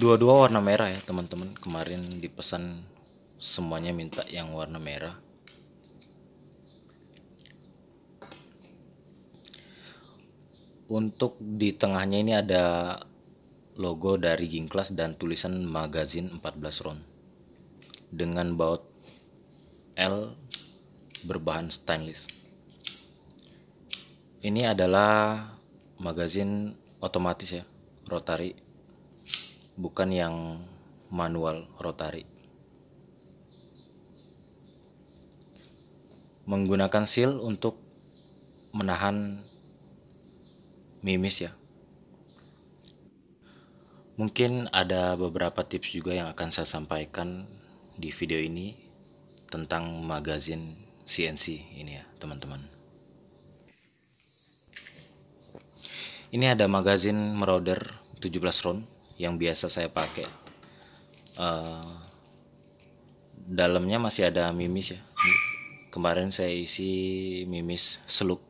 dua-dua warna merah ya teman-teman kemarin dipesan semuanya minta yang warna merah untuk di tengahnya ini ada logo dari Gingklas dan tulisan magazine 14 round dengan baut L berbahan stainless ini adalah magazin otomatis ya rotary bukan yang manual rotary. Menggunakan seal untuk menahan mimis ya. Mungkin ada beberapa tips juga yang akan saya sampaikan di video ini tentang magazin CNC ini ya, teman-teman. Ini ada magazin Marauder 17 round yang biasa saya pakai uh, dalamnya masih ada mimis ya kemarin saya isi mimis seluk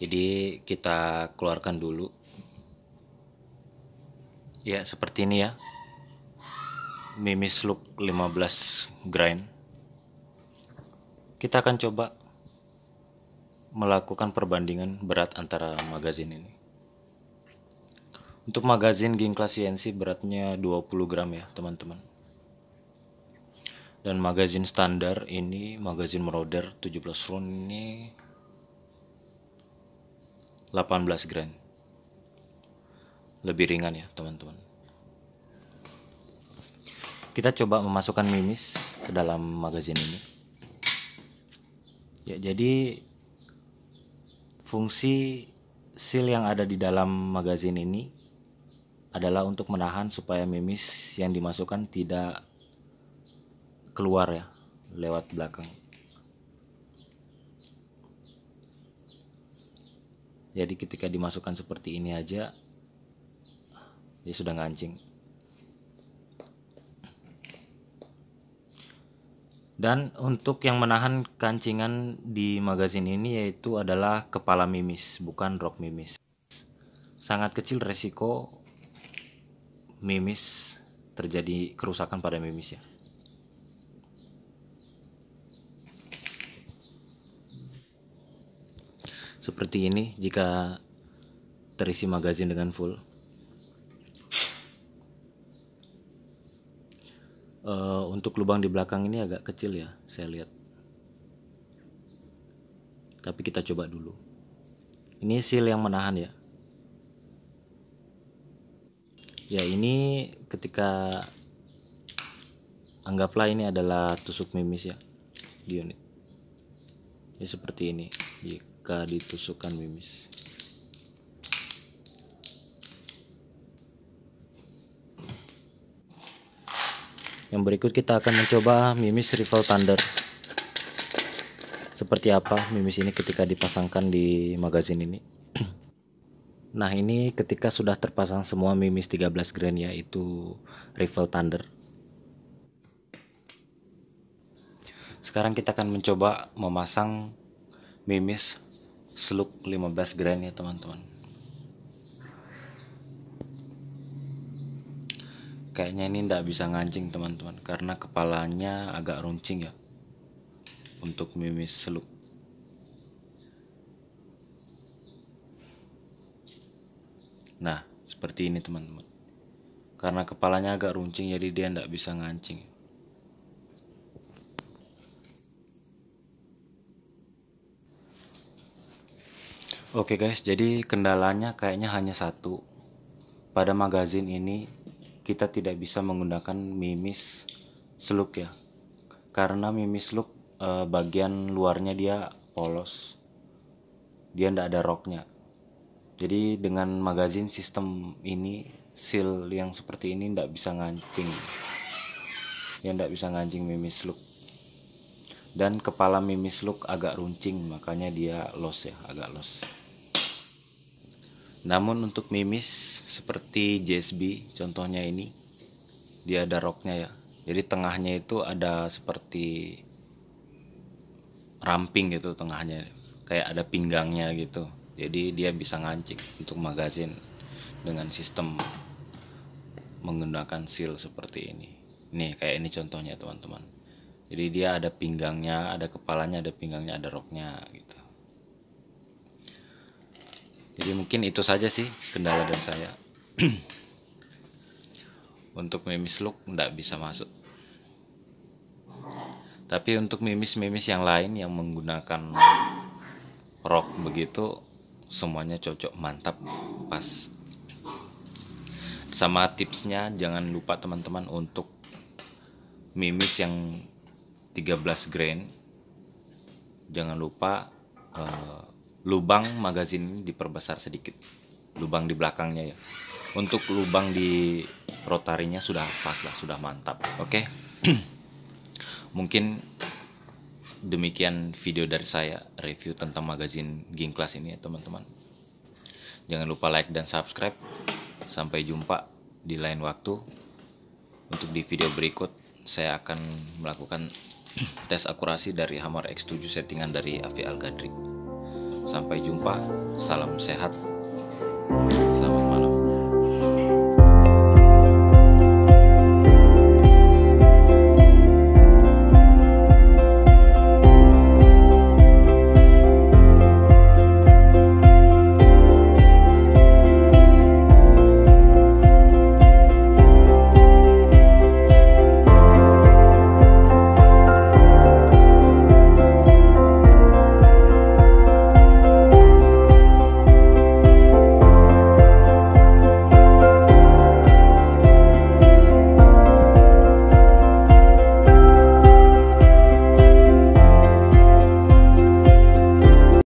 jadi kita keluarkan dulu ya seperti ini ya mimis seluk 15 grind kita akan coba melakukan perbandingan berat antara magazin ini untuk magazin Ging Class CNC beratnya 20 gram ya teman-teman. Dan magazin standar ini magazin Marauder 17 round ini 18 gram. Lebih ringan ya teman-teman. Kita coba memasukkan mimis ke dalam magazin ini. Ya, jadi fungsi seal yang ada di dalam magazin ini adalah untuk menahan supaya mimis yang dimasukkan tidak keluar ya lewat belakang. Jadi ketika dimasukkan seperti ini aja dia sudah ngancing. Dan untuk yang menahan kancingan di magazin ini yaitu adalah kepala mimis, bukan rok mimis. Sangat kecil resiko mimis terjadi kerusakan pada mimis ya. Seperti ini jika terisi magazin dengan full. Uh, untuk lubang di belakang ini agak kecil ya, saya lihat. Tapi kita coba dulu. Ini seal yang menahan ya. ya ini ketika anggaplah ini adalah tusuk mimis ya di unit ya seperti ini jika ditusukkan mimis yang berikut kita akan mencoba mimis rival thunder seperti apa mimis ini ketika dipasangkan di magazin ini Nah ini ketika sudah terpasang semua mimis 13 grand yaitu rifle thunder Sekarang kita akan mencoba memasang mimis slug 15 grand ya teman-teman Kayaknya ini tidak bisa ngancing teman-teman karena kepalanya agak runcing ya untuk mimis slug Nah, seperti ini teman-teman. Karena kepalanya agak runcing jadi dia tidak bisa ngancing. Oke guys, jadi kendalanya kayaknya hanya satu. Pada magazin ini kita tidak bisa menggunakan mimis seluk ya. Karena mimis seluk eh, bagian luarnya dia polos. Dia tidak ada roknya jadi dengan magazin sistem ini seal yang seperti ini tidak bisa ngancing yang tidak bisa ngancing mimis look dan kepala mimis look agak runcing makanya dia los ya agak los namun untuk mimis seperti JSB contohnya ini dia ada roknya ya jadi tengahnya itu ada seperti ramping gitu tengahnya kayak ada pinggangnya gitu jadi dia bisa ngancik untuk magazin dengan sistem menggunakan seal seperti ini nih kayak ini contohnya teman-teman jadi dia ada pinggangnya ada kepalanya ada pinggangnya ada roknya gitu jadi mungkin itu saja sih kendala dari saya untuk mimis look nggak bisa masuk tapi untuk mimis-mimis yang lain yang menggunakan rok begitu semuanya cocok mantap pas sama tipsnya jangan lupa teman-teman untuk mimis yang 13 grain jangan lupa uh, lubang magazin diperbesar sedikit lubang di belakangnya ya untuk lubang di rotarinya sudah pas lah sudah mantap oke okay? mungkin demikian video dari saya review tentang magazine Game Class ini ya teman-teman. Jangan lupa like dan subscribe. Sampai jumpa di lain waktu. Untuk di video berikut saya akan melakukan tes akurasi dari Hammer X7 settingan dari Avi Al Sampai jumpa, salam sehat